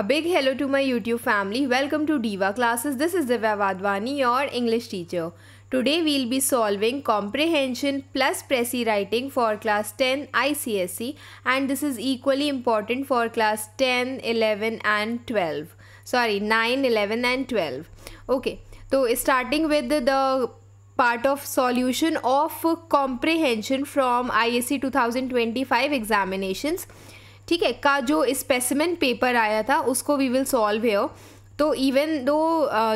A big hello to my YouTube family. Welcome to Diva Classes. This is Divya Vadwani, your English teacher. Today we'll be solving comprehension plus pressy writing for class 10 ICSE and this is equally important for class 10, 11 and 12. Sorry, 9, 11 and 12. Okay, so starting with the part of solution of comprehension from ICSE 2025 examinations. ठीक है का जो specimen paper आया था उसको we will solve here तो even though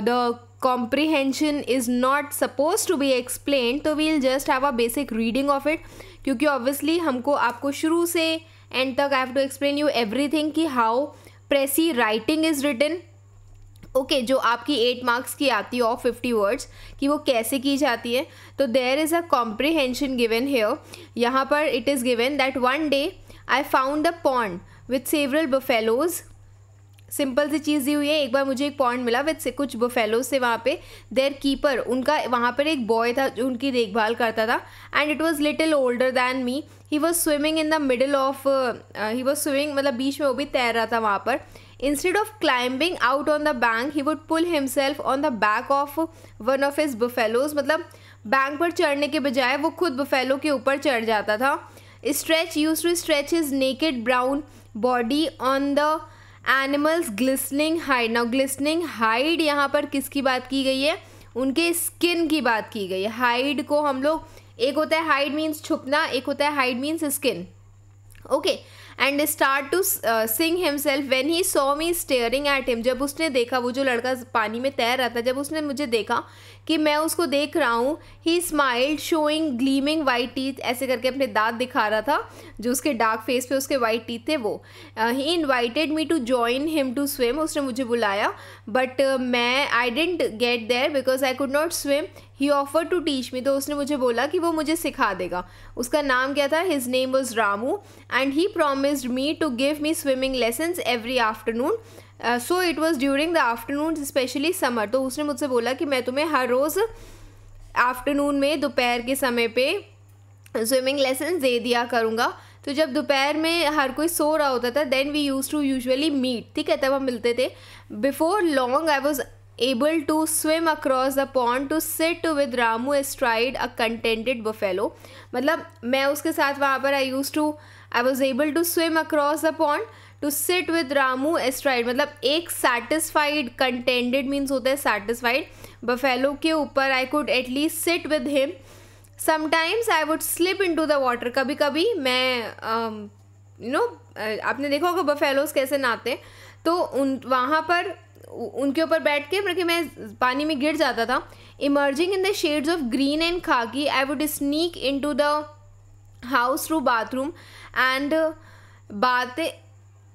the comprehension is not suppose to be explain तो we'll just have a basic reading of it क्योंकि ऑब्वियसली हमको आपको शुरू से एंड तक I have to explain you everything कि how precis writing is written okay जो आपकी एट मार्क्स की आती है ऑफ फिफ्टी वर्ड्स कि वो कैसे की जाती है तो there is a comprehension given here यहाँ पर it is given that one day I found the pond with several buffaloes simple सी चीज़ दी हुई है एक बार मुझे एक पॉइंट मिला विद से कुछ बफेलोज से वहाँ पे देर कीपर उनका वहाँ पर एक बॉय था जो उनकी देखभाल करता था and it was little older than me he was swimming in the middle of he was swimming मतलब बीच में वो भी तैर रहा था वहाँ पर instead of climbing out on the bank he would pull himself on the back of one of his buffaloes मतलब बैंक पर चढ़ने के बजाय वो खुद बफेलो के ऊपर चढ़ जाता था stretch use to stretch is naked brown body on the animals glistening hide now glistening hide यहाँ पर किसकी बात की गई है उनके स्किन की बात की गई है हाइड को हम लोग एक होता है हाइड मीन्स छुपना एक होता है hide means skin okay and start to sing himself when he saw me staring at him जब उसने देखा वो जो लड़का पानी में तैर रहा था जब उसने मुझे देखा कि मैं उसको देख रहा हूँ he smiled showing gleaming white teeth ऐसे करके अपने दांत दिखा रहा था जो उसके डार्क फेस पे उसके वाइट टीथ थे वो he invited me to join him to swim उसने मुझे बुलाया बट uh, मैं I didn't get there because I could not swim he offer to teach me तो उसने मुझे बोला कि वो मुझे सिखा देगा उसका नाम क्या था his name was Ramu and he promised me to give me swimming lessons every afternoon so it was during the afternoon specially summer तो उसने मुझसे बोला कि मैं तुम्हें हर रोज़ आफ्टरनून में दोपहर के समय पे स्विमिंग लेसन दे दिया करूँगा तो जब दोपहर में हर कोई सो रहा होता था then we use to usually meet ठीक है तब हम मिलते थे before long I was able to swim across the pond to sit with Ramu astride a contented buffalo मतलब मैं उसके साथ वहाँ पर I use to I was able to swim across the pond to sit with Ramu astride मतलब एक satisfied contended means होता है सैटिस्फाइड बफेलो के ऊपर I could at least sit with him sometimes I would slip in to the water कभी कभी मैं you uh, know you know, uh, आपने देखा होगा बफेलोज कैसे नहाते तो उन वहाँ पर उनके ऊपर बैठ के बल्कि मतलब मैं पानी में गिर जाता था emerging in the shades of green and khaki I would sneak in to the house through bathroom and bath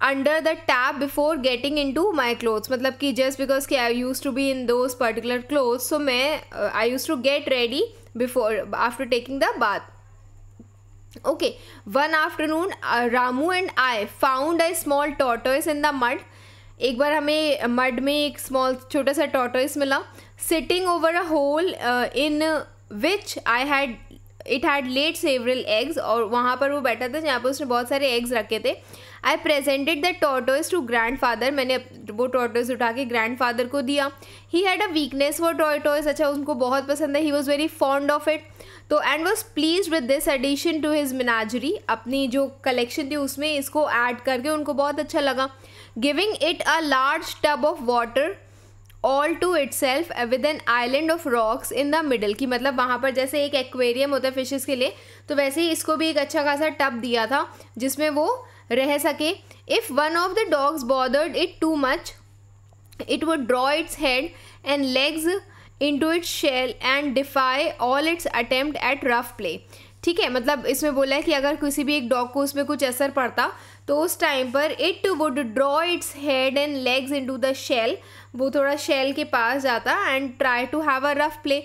under the tap before getting in to my clothes मतलब कि जस्ट बिकॉज के I use to be in those particular cloth so मैं I use to get ready before after taking the bath okay one afternoon Ramu and I found I small tortoise in the malt एक बार हमें mud में एक small छोटा सा tortoise मिला sitting over a hole in which I had it had laid several eggs और वहाँ पर वो बैठा था जहाँ पर उसने बहुत सारे एग्स रखे थे I presented the tortoise to grandfather मैंने वो टोटोज उठा के ग्रैंड फादर को दिया he had a weakness for tortoise अच्छा उनको बहुत पसंद है he was very fond of it तो and was pleased with this addition to his menagerie अपनी जो कलेक्शन थी उसमें इसको ऐड करके उनको बहुत अच्छा लगा giving it a large tub of water all to itself with an island of rocks in the middle की मतलब वहाँ पर जैसे एक एक्वेरियम होता है फिशेस के लिए तो वैसे ही इसको भी एक अच्छा खासा टब दिया था जिसमें वो रह सके if one of the dogs bothered it too much it would draw its head and legs into its shell and defy all its attempt at rough play ठीक है मतलब इसमें बोला है कि अगर किसी भी एक डॉग को उसमें कुछ असर पड़ता तो उस टाइम पर it would draw its head and legs in to the shell वो थोड़ा शेल के पास जाता and try to have a rough play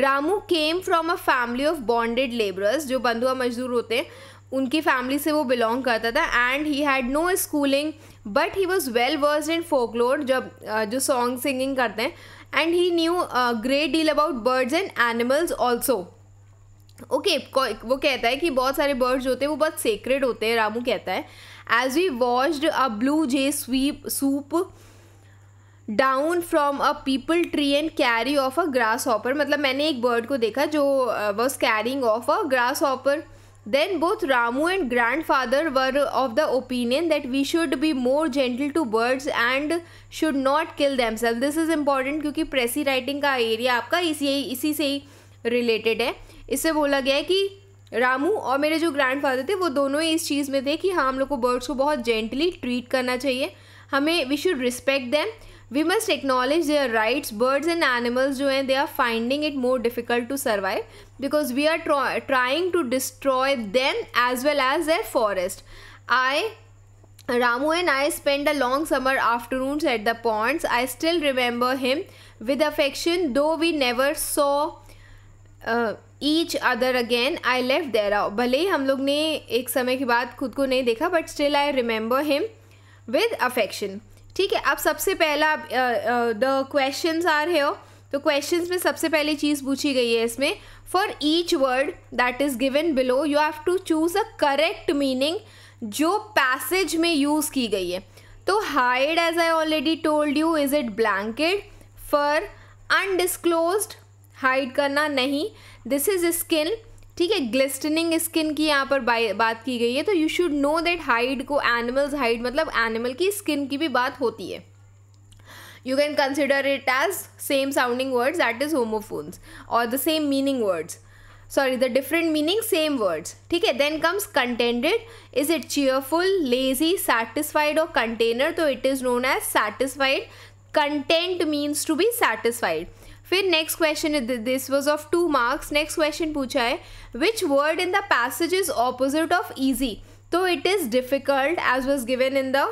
Ramu came from a family of bonded labourers जो बंधुआ मजदूर होते हैं उनकी फैमिली से वो बिलोंग करता था and he had no schooling but he was well versed in folklore जब जो सॉन्ग सिंगिंग करते हैं and he knew great deal about birds and animals also okay okay, वो कहता है कि बहुत सारे बर्ड्स जो होते हैं वो बहुत सेक्रेड होते हैं रामू कहता है as we watched a blue jay swooped down from a peepal tree and carry off a grasshopper मतलब मैंने एक बर्ड को देखा जो was carrying off a grasshopper Ramu and grandfather were of the opinion that we should be more gentle to birds and should not kill them self this is important क्योंकि precis writing का area आपका इसी इसी से ही related है इससे बोला गया है कि रामू और मेरे जो ग्रैंडफादर थे वो दोनों ही इस चीज़ में थे कि हाँ हम लोग को बर्ड्स को बहुत जेंटली ट्रीट करना चाहिए हमें we should respect them we must acknowledge their rights birds and animals जो हैं they are finding it more difficult to survive because we are trying to destroy them as well as their forest I Ramu and I spend a long summer afternoon at the ponds. I still remember him with affection though we never saw each other again I लेव there भले ही हम लोग ने एक समय के बाद खुद को नहीं देखा but still I remember him with affection ठीक है अब सबसे पहला द क्वेश्चन आर हेयर तो क्वेश्चन में सबसे पहली चीज़ पूछी गई है इसमें for each word that is given below you have to choose a correct meaning जो पैसेज में यूज़ की गई है तो hide as I already told you is it blanket for undisclose hide करना नहीं दिस इज़ स्किन ठीक है ग्लिस्टनिंग स्किन की यहाँ पर बात की गई है तो you should know that hide को एनिमल्स हाइड मतलब एनिमल की स्किन की भी बात होती है you can consider it as same sounding words that is homophones और the same meaning words sorry the different meaning same words ठीक है then comes contented is it cheerful lazy satisfied और कंटेनर तो it is known as satisfied content means to be satisfied फिर next question this was of two marks next question पूछा है which word in the passage is opposite of easy तो it is difficult as was given in the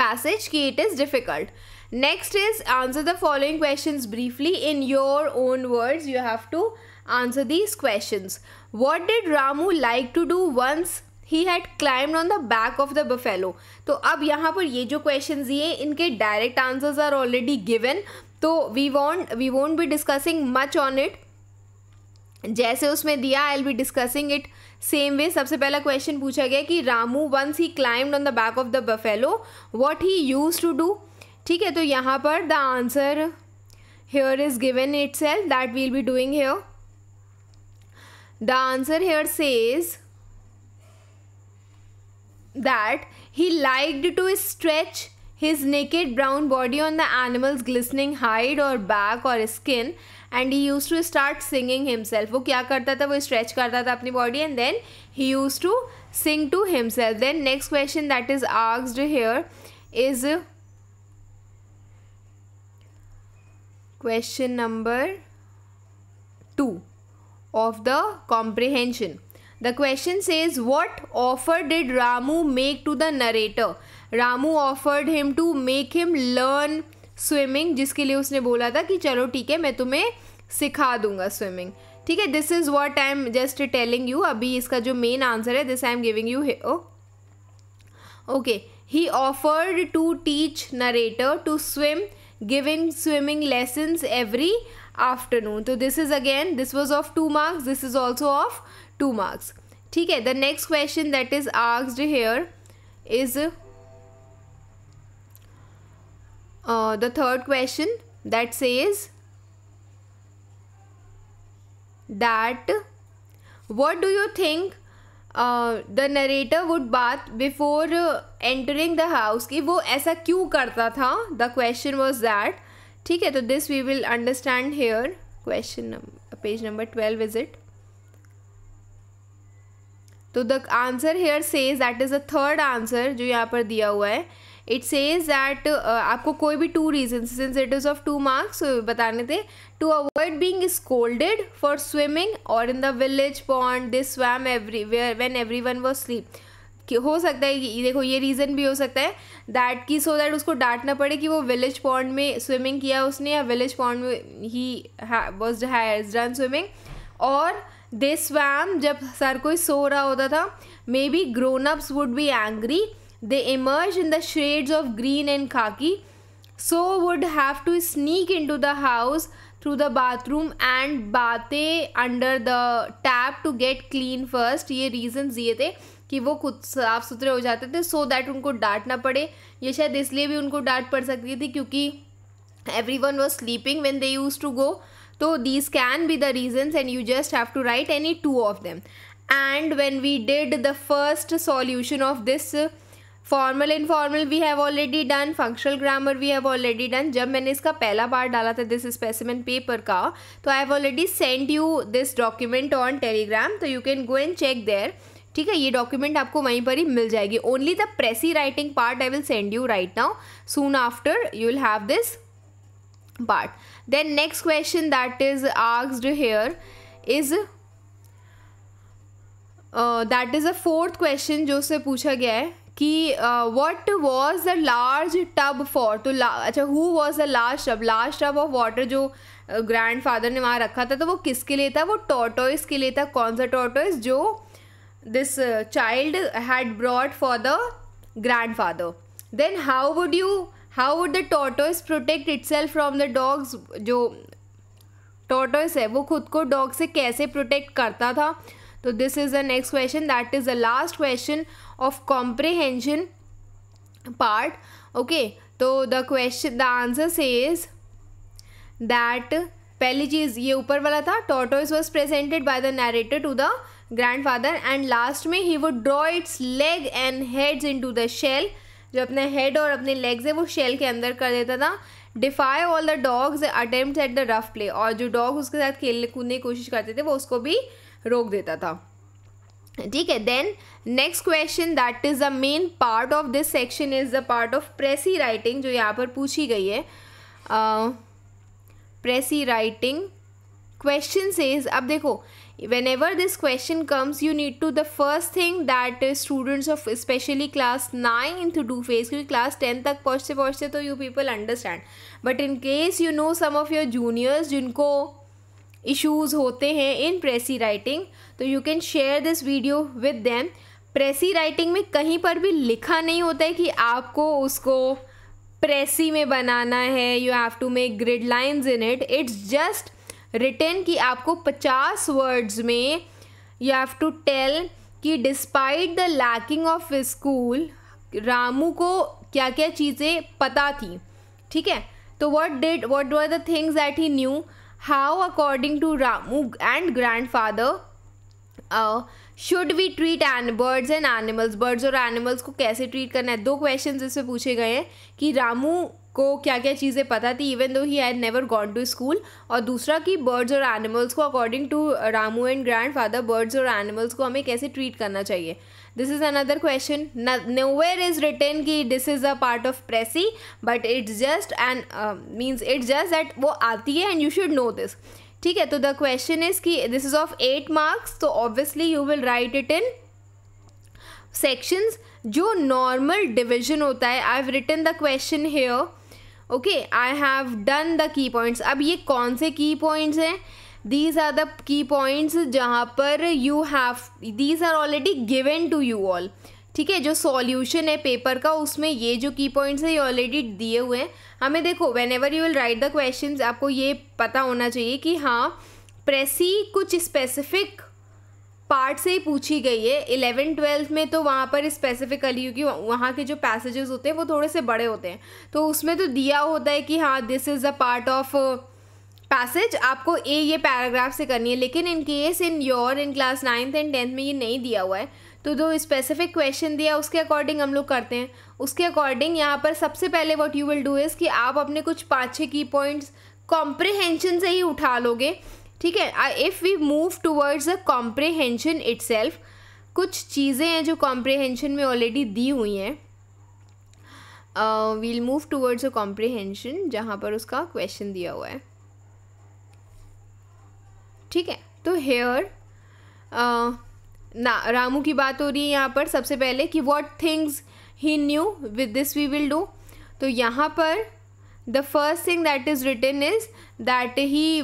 passage कि it is difficult next is answer the following question briefly in your own words you have to answer these question what did Ramu like to do once he had climbed on the back of the buffalo तो अब यहाँ पर ये जो question दिए इनके direct answers are already given तो we want we won't be discussing much on it जैसे उसमें दिया I'll be discussing it same way सबसे पहला क्वेश्चन पूछा गया कि Ramu once he climbed on the back of the buffalo what he use to do ठीक है तो यहाँ पर the answer here is given itself that we'll be doing here the answer here says that he liked to stretch his naked brown body on the animal's glistening hide or back or skin and he used to start singing himself wo kya karta tha wo stretch karta body and then he used to sing to himself then next question that is asked here is question number 2 of the comprehension the question is what offer did Ramu make to the narrator Ramu offered him to make him learn swimming जिसके लिए उसने बोला था कि चलो ठीक है मैं तुम्हें सिखा दूंगा स्विमिंग ठीक है this is what I am just telling you अभी इसका जो मेन आंसर है this I am giving you okay he offered to teach narrator to swim giving swimming lessons every afternoon तो this is again this was of two marks this is also of two marks ठीक है the next question that is asked here is the third question that say is that what do you think the narrator would bath before entering the house कि वो ऐसा क्यों करता था the question was that ठीक है तो this we will understand here question page number twelve is it तो the answer here says that is a third answer जो यहाँ पर दिया हुआ है इट सेज दैट आपको कोई भी two reason since it is of two marks बताने थे to avoid being scolded for swimming और in the village pond this swam everywhere when everyone was sleep हो सकता है कि देखो ये रीज़न भी हो सकता है दैट की सो दैट उसको डांटना पड़े कि वो विलेज पॉन्ड में स्विमिंग किया उसने या विलेज पॉन्ड में ही वॉज डन स्विमिंग और दे स्वैम जब सर कोई सो रहा होता था maybe grown ups would be angry they emerge in the shades of green and khaki so would have to sneak in to the house through the bathroom and bathe under the tap to get clean first ये reason ये थे कि वो खुद साफ सुथरे हो जाते थे सो so दैट उनको डांट ना पड़े ये शायद इसलिए भी उनको डांट पड़ सकती थी क्योंकि everyone was sleeping when they use to go तो these can be the reasons and you just have to write any two of them and when we did the first solution of this formal informal we have already done functional grammar we have already done जब मैंने इसका पहला बार डाला था this specimen paper का तो I have already send you this document on Telegram तो you can go and check there ठीक है ये डॉक्यूमेंट आपको वहीं पर ही मिल जाएगी only the precis writing part I will send you right now soon after you will have this part then next question that is asked here is that is a fourth question जो उससे पूछा गया है कि what was the large tub for तो अच्छा who was the large tub large tub of water जो grand uh, father ने वहाँ रखा था तो वो किसके लिए था वो टोटोइस के लिए था कौन सा टोटोइस जो this child had brought for the grandfather then how would you how would the tortoise protect itself from the dogs जो टोटोइस है वो खुद को डॉग से कैसे प्रोटेक्ट करता था तो this is the next question that is the last question of comprehension part okay तो the question the answer say is that पहली चीज़ ये ऊपर वाला था tortoise was presented by the narrator to the grandfather and last में he would draw its leg and heads in to the shell जो अपने हेड और अपने लेग्स है वो शेल के अंदर कर देता था defy all the dogs attempt at the rough play और जो डॉग उसके साथ खेलने कूदने की कोशिश करते थे वो उसको भी रोक देता था ठीक है then next question that is the main part of this section is the part of precis writing जो यहाँ पर पूछी गई है प्रेसी राइटिंग क्वेश्चन सेज अब देखो whenever this question comes you need to the first thing that students of specially class nine to do face क्योंकि class ten तक पहुँचते पहुँचते तो you people understand but in case you know some of your juniors जिनको issues होते हैं in precis writing तो you can share this video with them precis writing में कहीं पर भी लिखा नहीं होता है कि आपको उसको प्रेसी में बनाना है you have to make grid lines in it it's just written कि आपको पचास वर्ड्स में यू हैव टू टेल कि despite the lacking of school Ramu को क्या क्या चीज़ें पता थी ठीक है तो what did what were the things that he knew how according to Ramu and grandfather should we treat an birds and animals birds और एनिमल्स को कैसे ट्रीट करना है दो क्वेश्चन इसमें पूछे गए हैं कि रामू को क्या क्या चीज़ें पता थी even though he had never gone to school और दूसरा कि बर्ड्स और एनिमल्स को according to Ramu and grandfather birds और एनिमल्स को हमें कैसे ट्रीट करना चाहिए this is another question nowhere is written कि this is a part of precis but it's just and means it's just that वो आती है and you should know this ठीक है तो द क्वेश्चन इज कि this is of eight marks तो obviously you will write it in sections जो normal division होता है I have written the question here okay I have done the key points अब ये कौन से की पॉइंट्स हैं these are the key points जहाँ पर you have these are already given to you all ठीक है जो सॉल्यूशन है पेपर का उसमें ये जो की पॉइंट्स है ये ऑलरेडी दिए हुए हैं हमें देखो whenever you will write the question आपको ये पता होना चाहिए कि हाँ प्रेसी कुछ स्पेसिफिक पार्ट से ही पूछी गई है इलेवन ट्वेल्थ में तो वहाँ पर स्पेसिफिकली क्योंकि वहाँ के जो पैसेजेस होते हैं वो थोड़े से बड़े होते हैं तो उसमें तो दिया होता है कि हाँ this is a part of passage आपको ए ये पैराग्राफ से करनी है लेकिन in case in your in class ninth and tenth में ये नहीं दिया हुआ है तो जो स्पेसिफिक क्वेश्चन दिया उसके अकॉर्डिंग हम लोग करते हैं उसके अकॉर्डिंग यहाँ पर सबसे पहले what you will do is कि आप अपने कुछ पाँच छः की पॉइंट्स कॉम्प्रिहेंशन से ही उठा लोगे ठीक है if we move towards a comprehension itself कुछ चीज़ें हैं जो कॉम्प्रिहेंशन में ऑलरेडी दी हुई हैं we'll move towards a comprehension जहाँ पर उसका क्वेश्चन दिया हुआ है ठीक है तो हेयर ना रामू की बात हो रही है यहाँ पर सबसे पहले कि what things he knew with this we will do तो यहाँ पर the first thing that is written is that he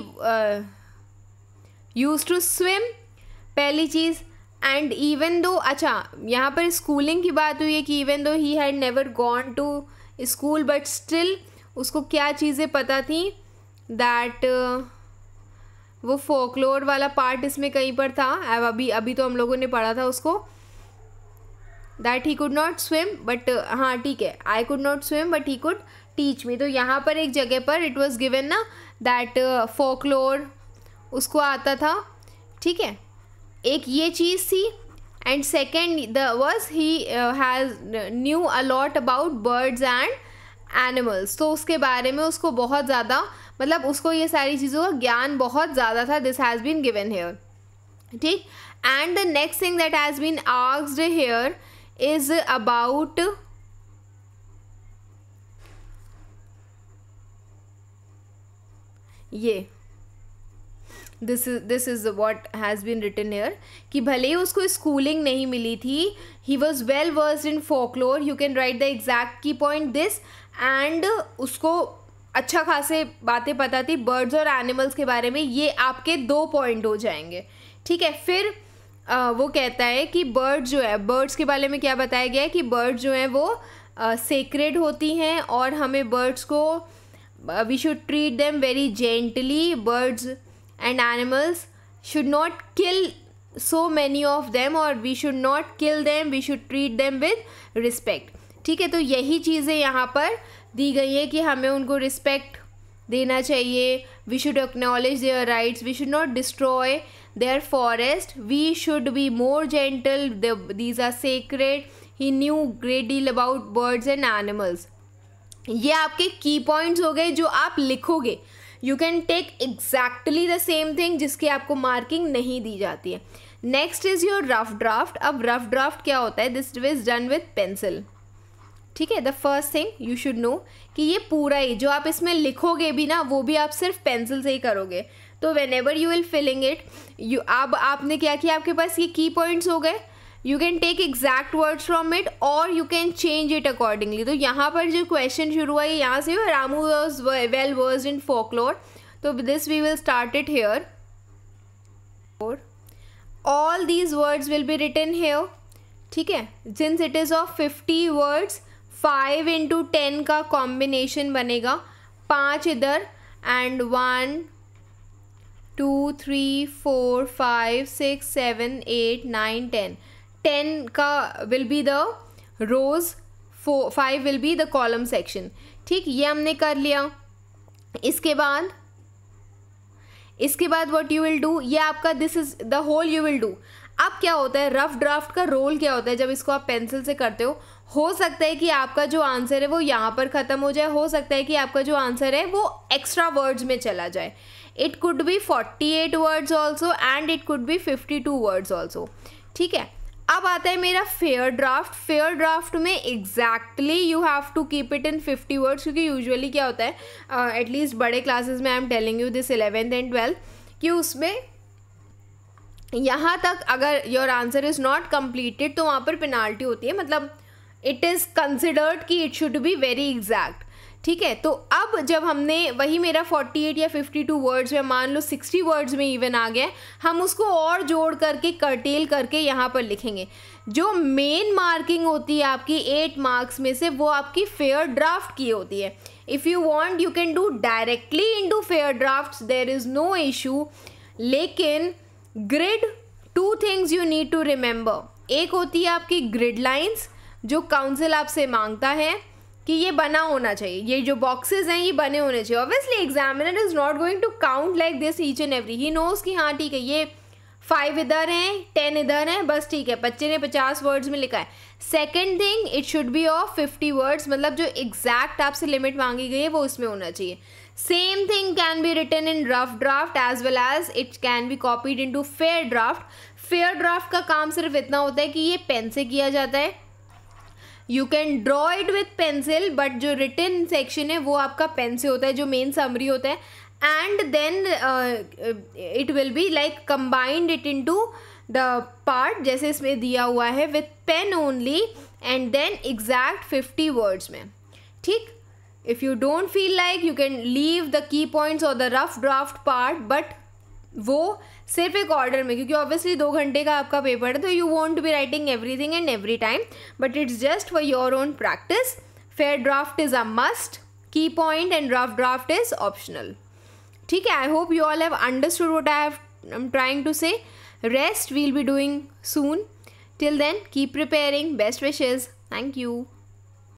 use to swim पहली चीज़ एंड इवन दो अच्छा यहाँ पर स्कूलिंग की बात हुई है कि even though he had never gone to school but still उसको क्या चीज़ें पता थी दैट uh, वो फोकलोर वाला पार्ट इसमें कहीं पर था अब अभी अभी तो हम लोगों ने पढ़ा था उसको that he could not swim but हाँ ठीक है I could not swim but he could teach me तो यहाँ पर एक जगह पर इट वॉज गिवेन ना दैट फोकलोर उसको आता था ठीक है एक ये चीज़ थी and second the was he has knew a lot about birds and animals तो उसके बारे में उसको बहुत ज़्यादा मतलब उसको ये सारी चीज़ों का ज्ञान बहुत ज़्यादा था this has been given here ठीक and the next thing that has been asked here is about ये this is this is what has been written here कि भले ही उसको स्कूलिंग नहीं मिली थी he was well versed in folklore you can write the exact key point this and उसको अच्छा खासे बातें पता थी बर्ड्स और एनिमल्स के बारे में ये आपके दो पॉइंट हो जाएंगे ठीक है फिर आ, वो कहता है कि बर्ड जो है बर्ड्स के बारे में क्या बताया गया है कि बर्ड जो हैं वो सेक्रेड होती हैं और हमें बर्ड्स को we should treat them very gently birds and animals should not kill so many of them और we should not kill them we should treat them with respect ठीक है तो यही चीज़ें यहाँ पर दी गई हैं कि हमें उनको रिस्पेक्ट देना चाहिए we should acknowledge their rights we should not destroy their forest we should be more gentle these are secret he knew great deal about birds and animals ये आपके की पॉइंट्स हो गए जो आप लिखोगे you can take exactly the same thing जिसकी आपको marking नहीं दी जाती है next is your rough draft अब रफ ड्राफ्ट क्या होता है this is done with pencil ठीक है the first thing you should know कि ये पूरा ही जो आप इसमें लिखोगे भी ना वो भी आप सिर्फ पेंसिल से ही करोगे तो whenever you will filling it you अब आपने क्या किया आपके पास ये की पॉइंट्स हो गए you can take exact words from it और you can change it accordingly तो यहाँ पर जो क्वेश्चन शुरू हुआ है यहाँ से Ramu was well versed in folklore तो this we will start it here all these words will be written here ठीक है since it is of fifty words five into ten का कॉम्बिनेशन बनेगा पाँच इधर and one two three four five six seven eight nine ten ten का will be the rows for five will be the column section ठीक ये हमने कर लिया इसके बाद इसके बाद व्हाट यू विल डू ये आपका this is the whole you will do अब क्या होता है रफ ड्राफ्ट का रोल क्या होता है जब इसको आप पेंसिल से करते हो हो सकता है कि आपका जो आंसर है वो यहाँ पर ख़त्म हो जाए हो सकता है कि आपका जो आंसर है वो एक्स्ट्रा वर्ड्स में चला जाए it could be forty eight words also and it could be fifty two words also ठीक है अब आता है मेरा फेयर ड्राफ्ट फेयर ड्राफ्ट में exactly you have to keep it in fifty words क्योंकि यूजुअली क्या होता है एटलीस्ट uh, बड़े क्लासेस में I am telling you this eleventh and twelfth कि उसमें यहाँ तक अगर your answer is not completed तो वहाँ पर पेनाल्टी होती है मतलब इट इज़ कंसिडर्ड कि it should be very exact ठीक है तो अब जब हमने वही मेरा 48 या 52 वर्ड्स में मान लो 60 वर्ड्स में इवन आ गए हम उसको और जोड़ करके कर्टेल करके यहाँ पर लिखेंगे जो मेन मार्किंग होती है आपकी एट मार्क्स में से वो आपकी फेयर ड्राफ्ट की होती है if you want you can do directly into fair draft there is no issue लेकिन ग्रिड two things you need to remember एक होती है आपकी ग्रिड लाइन्स जो काउंसिल आपसे मांगता है कि ये बना होना चाहिए ये जो बॉक्सेस हैं ये बने होने चाहिए obviously examiner is not going to count like this each and every he knows कि हाँ ठीक है ये फाइव इधर हैं टेन इधर हैं बस ठीक है बच्चे ने पचास वर्ड्स में लिखा है second thing it should be of fifty words मतलब जो एग्जैक्ट आपसे लिमिट मांगी गई है वो उसमें होना चाहिए same thing can be written in rough draft as well as it can be copied into fair draft fair draft का काम सिर्फ इतना होता है कि ये पेन से किया जाता है you can draw it with pencil but जो रिटर्न सेक्शन है वो आपका पेन से होता है जो मेन समरी होता है and then it will be like combined it in to the part जैसे इसमें दिया हुआ है with pen only and then exact fifty words में ठीक if you don't feel like you can leave the key points और the rough draft part but वो सिर्फ एक ऑर्डर में क्योंकि ऑब्वियसली दो घंटे का आपका पेपर है तो you won't be writing everything and every time but it's just for your own practice fair draft is a must key point and rough draft is optional ठीक है I hope you all have understood what I have trying to say rest we'll be doing soon till then keep preparing best wishes thank you